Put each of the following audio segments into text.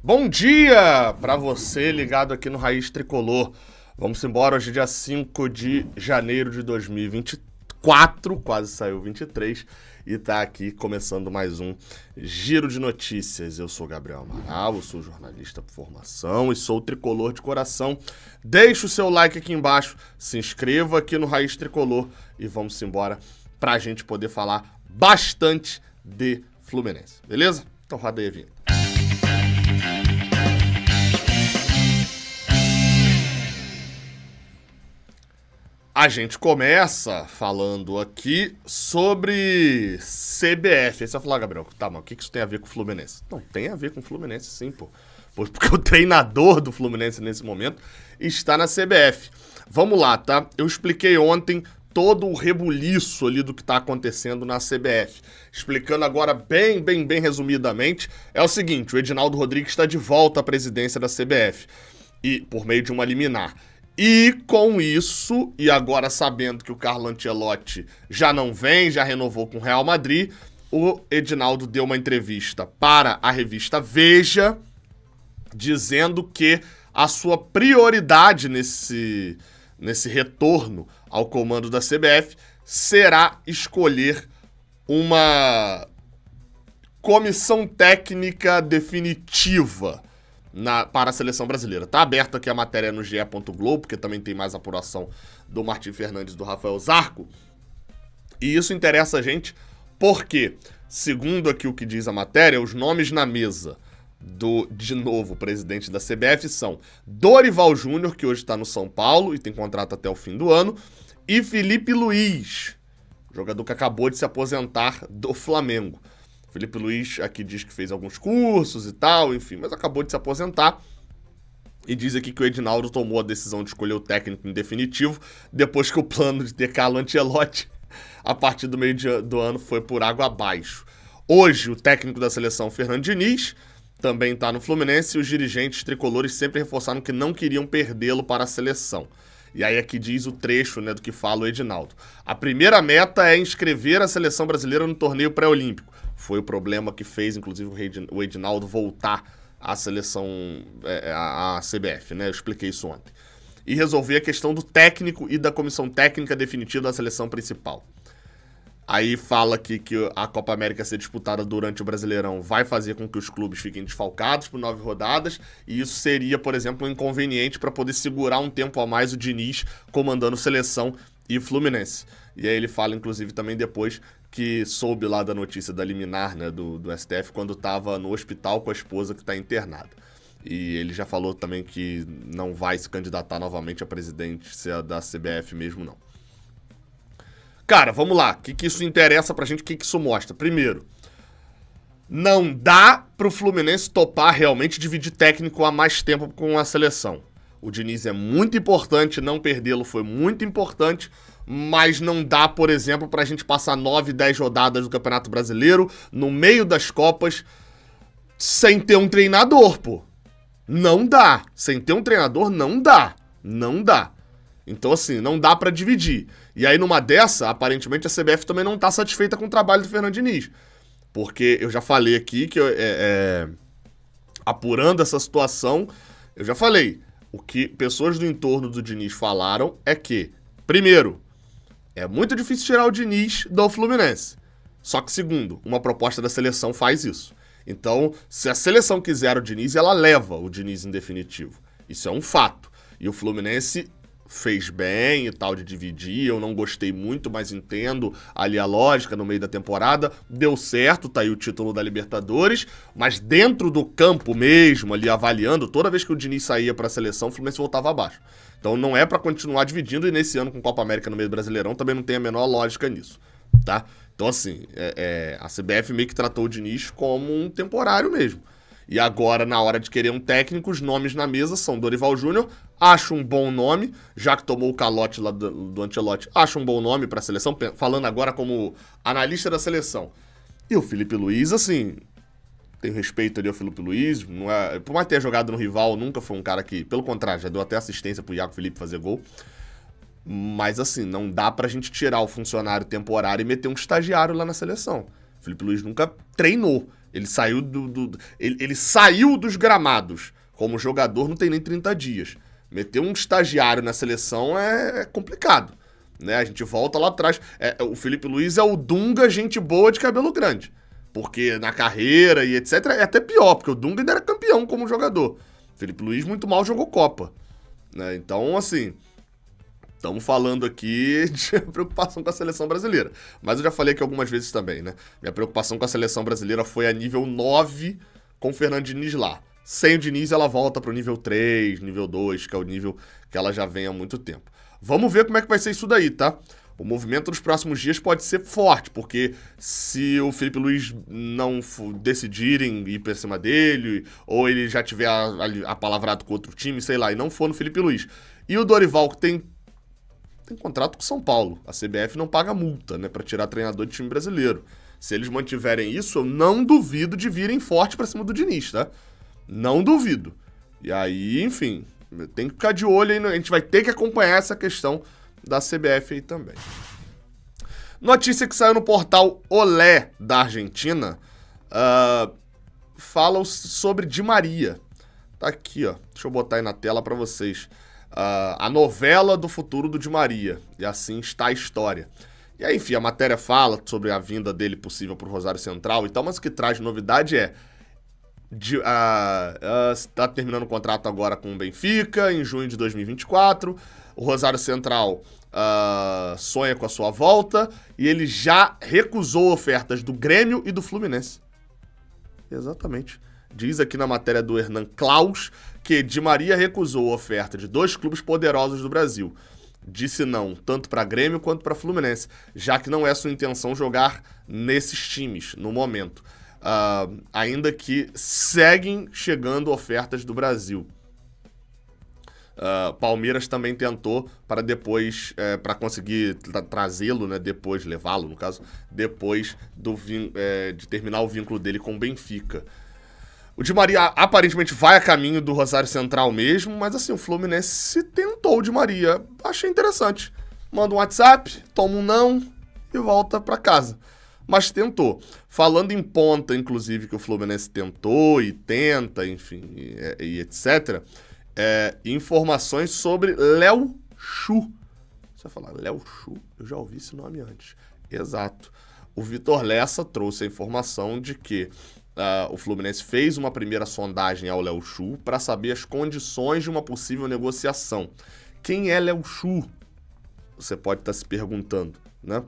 Bom dia para você ligado aqui no Raiz Tricolor. Vamos embora hoje, é dia 5 de janeiro de 2024, quase saiu 23, e está aqui começando mais um Giro de Notícias. Eu sou Gabriel Amaral, eu sou jornalista por formação e sou tricolor de coração. Deixe o seu like aqui embaixo, se inscreva aqui no Raiz Tricolor e vamos embora para a gente poder falar bastante de Fluminense, beleza? Então roda aí a vinheta. A gente começa falando aqui sobre CBF. Aí você vai falar, Gabriel, tá, mas o que isso tem a ver com o Fluminense? Não, tem a ver com o Fluminense sim, pô. Porque o treinador do Fluminense nesse momento está na CBF. Vamos lá, tá? Eu expliquei ontem todo o rebuliço ali do que está acontecendo na CBF. Explicando agora bem, bem, bem resumidamente, é o seguinte, o Edinaldo Rodrigues está de volta à presidência da CBF e por meio de uma liminar. E com isso, e agora sabendo que o Carlo Ancelotti já não vem, já renovou com o Real Madrid, o Edinaldo deu uma entrevista para a revista Veja, dizendo que a sua prioridade nesse, nesse retorno ao comando da CBF será escolher uma comissão técnica definitiva na, para a seleção brasileira. Tá aberta aqui a matéria no GE. Globo, porque também tem mais apuração do Martim Fernandes do Rafael Zarco. E isso interessa a gente porque, segundo aqui o que diz a matéria, os nomes na mesa do, de novo, presidente da CBF são Dorival Júnior, que hoje está no São Paulo e tem contrato até o fim do ano, e Felipe Luiz, jogador que acabou de se aposentar do Flamengo. Felipe Luiz aqui diz que fez alguns cursos e tal, enfim, mas acabou de se aposentar. E diz aqui que o Edinaldo tomou a decisão de escolher o técnico em definitivo, depois que o plano de ter Carlo Ancelotti a partir do meio de, do ano foi por água abaixo. Hoje, o técnico da seleção, Fernando Diniz, também está no Fluminense e os dirigentes tricolores sempre reforçaram que não queriam perdê-lo para a seleção. E aí aqui diz o trecho né, do que fala o Edinaldo. A primeira meta é inscrever a seleção brasileira no torneio pré-olímpico. Foi o problema que fez, inclusive, o Edinaldo voltar à seleção, é, é, à CBF, né? Eu expliquei isso ontem. E resolver a questão do técnico e da comissão técnica definitiva da seleção principal. Aí fala que, que a Copa América ser disputada durante o Brasileirão vai fazer com que os clubes fiquem desfalcados por nove rodadas, e isso seria, por exemplo, um inconveniente para poder segurar um tempo a mais o Diniz comandando seleção e Fluminense. E aí ele fala, inclusive, também depois que soube lá da notícia da liminar né, do, do STF quando estava no hospital com a esposa que está internada. E ele já falou também que não vai se candidatar novamente a presidente é da CBF mesmo, não. Cara, vamos lá. O que, que isso interessa pra gente? O que, que isso mostra? Primeiro, não dá pro Fluminense topar realmente dividir técnico há mais tempo com a seleção. O Diniz é muito importante, não perdê-lo foi muito importante, mas não dá, por exemplo, pra gente passar 9, 10 rodadas do Campeonato Brasileiro no meio das Copas sem ter um treinador, pô. Não dá. Sem ter um treinador, não dá. Não dá. Então, assim, não dá para dividir. E aí, numa dessa, aparentemente a CBF também não está satisfeita com o trabalho do Fernando Diniz. Porque eu já falei aqui que, eu, é, é, apurando essa situação, eu já falei. O que pessoas do entorno do Diniz falaram é que, primeiro, é muito difícil tirar o Diniz do Fluminense. Só que, segundo, uma proposta da seleção faz isso. Então, se a seleção quiser o Diniz, ela leva o Diniz em definitivo. Isso é um fato. E o Fluminense fez bem e tal de dividir. Eu não gostei muito, mas entendo ali a lógica no meio da temporada. Deu certo, tá aí o título da Libertadores, mas dentro do campo mesmo, ali avaliando, toda vez que o Diniz saía para a seleção, o Fluminense voltava abaixo. Então não é para continuar dividindo e nesse ano com Copa América no meio do Brasileirão também não tem a menor lógica nisso, tá? Então assim, é, é, a CBF meio que tratou o Diniz como um temporário mesmo. E agora, na hora de querer um técnico, os nomes na mesa são Dorival Júnior, acho um bom nome, já que tomou o calote lá do, do Antelote, acho um bom nome para a seleção, falando agora como analista da seleção. E o Felipe Luiz, assim, tenho respeito ali ao Felipe Luiz, não é, por mais ter jogado no rival, nunca foi um cara que, pelo contrário, já deu até assistência para o Iaco Felipe fazer gol. Mas assim, não dá para a gente tirar o funcionário temporário e meter um estagiário lá na seleção. O Felipe Luiz nunca treinou. Ele saiu do. do ele, ele, saiu dos gramados. Como jogador, não tem nem 30 dias. Meter um estagiário na seleção é, é, complicado. Né? A gente volta lá atrás. É, é, o Felipe Luiz é o Dunga, gente boa de cabelo grande. Porque na carreira e etc. é até pior, porque o Dunga ainda era campeão como jogador. Felipe Luiz muito mal jogou Copa. Né? Então, assim. Estamos falando aqui de preocupação com a seleção brasileira. Mas eu já falei aqui algumas vezes também, né? Minha preocupação com a seleção brasileira foi a nível 9 com o Fernando Diniz lá. Sem o Diniz, ela volta para o nível 3, nível 2, que é o nível que ela já vem há muito tempo. Vamos ver como é que vai ser isso daí, tá? O movimento nos próximos dias pode ser forte, porque se o Felipe Luiz não decidirem ir para cima dele, ou ele já tiver apalavrado com outro time, sei lá, e não for no Felipe Luiz. E o Dorival, que tem tem contrato com São Paulo. A CBF não paga multa, né, para tirar treinador de time brasileiro. Se eles mantiverem isso, eu não duvido de virem forte para cima do Diniz, tá? Não duvido. E aí, enfim, tem que ficar de olho aí, né? a gente vai ter que acompanhar essa questão da CBF aí também. Notícia que saiu no portal Olé da Argentina uh, ah, fala sobre Di Maria. Tá aqui, ó. Deixa eu botar aí na tela para vocês uh, a novela do futuro do Di Maria. E assim está a história. E aí, enfim, a matéria fala sobre a vinda dele possível para o Rosário Central e tal, mas o que traz novidade é. Está uh, uh, terminando o contrato agora com o Benfica, em junho de 2024. O Rosário Central uh, sonha com a sua volta e ele já recusou ofertas do Grêmio e do Fluminense. Exatamente. Diz aqui na matéria do Hernan Klaus que Di Maria recusou a oferta de dois clubes poderosos do Brasil. Disse não, tanto para Grêmio quanto para Fluminense, já que não é sua intenção jogar nesses times no momento. Uh, ainda que seguem chegando ofertas do Brasil. Uh, Palmeiras também tentou para depois, é, para conseguir tra trazê-lo, né, depois, levá-lo, no caso, depois do é, de terminar o vínculo dele com o Benfica. O Di Maria aparentemente vai a caminho do Rosário Central mesmo, mas assim, o Fluminense tentou o Di Maria. Achei interessante. Manda um WhatsApp, toma um não e volta para casa. Mas tentou. Falando em ponta, inclusive, que o Fluminense tentou e tenta, enfim, e, e etc. É, informações sobre Léo Chu. Você vai falar, Léo Chu? Eu já ouvi esse nome antes. Exato. O Vitor Lessa trouxe a informação de que Uh, o Fluminense fez uma primeira sondagem ao Léo Xu para saber as condições de uma possível negociação. Quem é Léo Xu? Você pode estar tá se perguntando, né?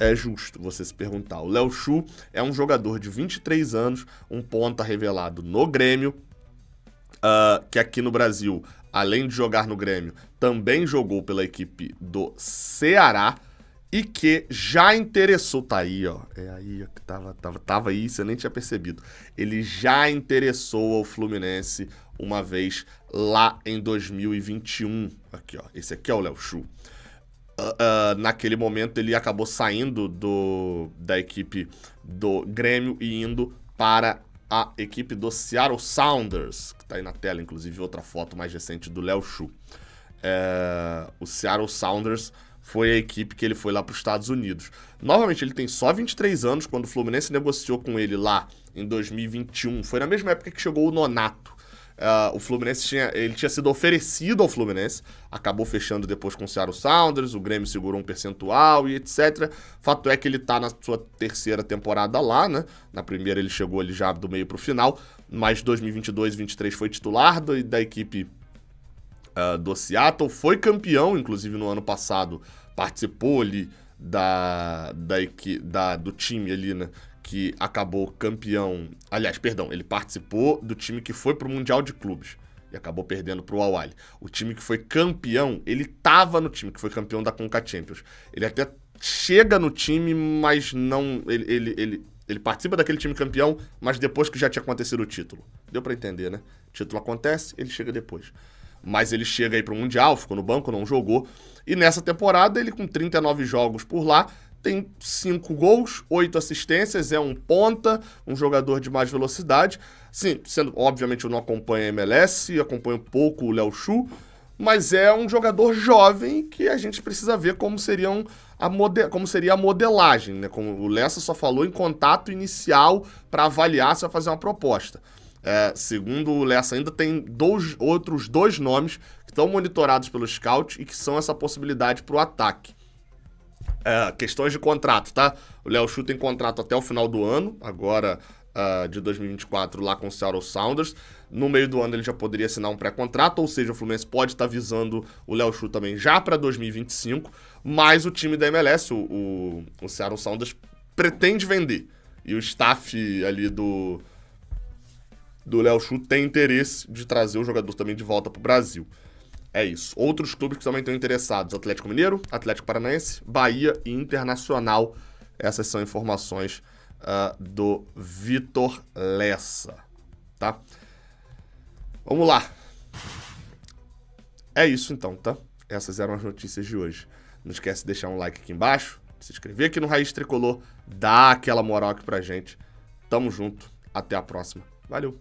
É justo você se perguntar. O Léo Xu é um jogador de 23 anos, um ponta revelado no Grêmio, uh, que aqui no Brasil, além de jogar no Grêmio, também jogou pela equipe do Ceará e que já interessou. Tá aí, ó. É aí ó, que tava, tava, tava aí, você nem tinha percebido. Ele já interessou ao Fluminense uma vez lá em 2021. Aqui, ó. Esse aqui é o Léo Chu. Uh, ah, uh, ah, naquele momento ele acabou saindo do, da equipe do Grêmio e indo para a equipe do Seattle Sounders, que tá aí na tela, inclusive outra foto mais recente do Léo Chu. Uh, é, o Seattle Sounders foi a equipe que ele foi lá para os Estados Unidos. Novamente, ele tem só 23 anos, quando o Fluminense negociou com ele lá em 2021. Foi na mesma época que chegou o Nonato. Uh, o Fluminense tinha, ele tinha sido oferecido ao Fluminense, acabou fechando depois com o Seattle Sounders, o Grêmio segurou um percentual e etc. Fato é que ele está na sua terceira temporada lá, né? Na primeira ele chegou ali já do meio para o final, mas 2022 23 foi titular da equipe uh, do Seattle, foi campeão, inclusive, no ano passado. Participou ali da, da, da, do time ali, né? Que acabou campeão. Aliás, perdão, ele participou do time que foi pro Mundial de Clubes e acabou perdendo pro Awali. O time que foi campeão, ele tava no time que foi campeão da Conca Champions. Ele até chega no time, mas não. Ele, ele, ele, ele participa daquele time campeão, mas depois que já tinha acontecido o título. Deu para entender, né? O título acontece, ele chega depois mas ele chega aí para o Mundial, ficou no banco, não jogou. E nessa temporada, ele com 39 jogos por lá, tem 5 gols, 8 assistências, é um ponta, um jogador de mais velocidade. Sim, sendo, obviamente eu não acompanho a MLS, acompanho pouco o Léo Chu, mas é um jogador jovem que a gente precisa ver como, seriam a como seria a modelagem, né? Como o Lessa só falou em contato inicial para avaliar se vai fazer uma proposta. É, segundo o Lessa, ainda tem dois, outros dois nomes que estão monitorados pelo scout e que são essa possibilidade para o ataque. É, questões de contrato, tá? O Léo Chu tem contrato até o final do ano, agora uh, de 2024, lá com o Seattle Sounders. No meio do ano ele já poderia assinar um pré-contrato, ou seja, o Fluminense pode estar tá visando o Léo Chu também já para 2025, mas o time da MLS, o, o, o Seattle Sounders, pretende vender. E o staff ali do, do Léo Chu tem interesse de trazer o jogador também de volta para o Brasil. É isso. Outros clubes que também estão interessados: Atlético Mineiro, Atlético Paranaense, Bahia e Internacional. Essas são informações uh, do Vitor Lessa, tá? Vamos lá. É isso então, tá? Essas eram as notícias de hoje. Não esquece de deixar um like aqui embaixo, se inscrever aqui no Raiz Tricolor, dá aquela moral aqui pra gente. Tamo junto, até a próxima. Valeu!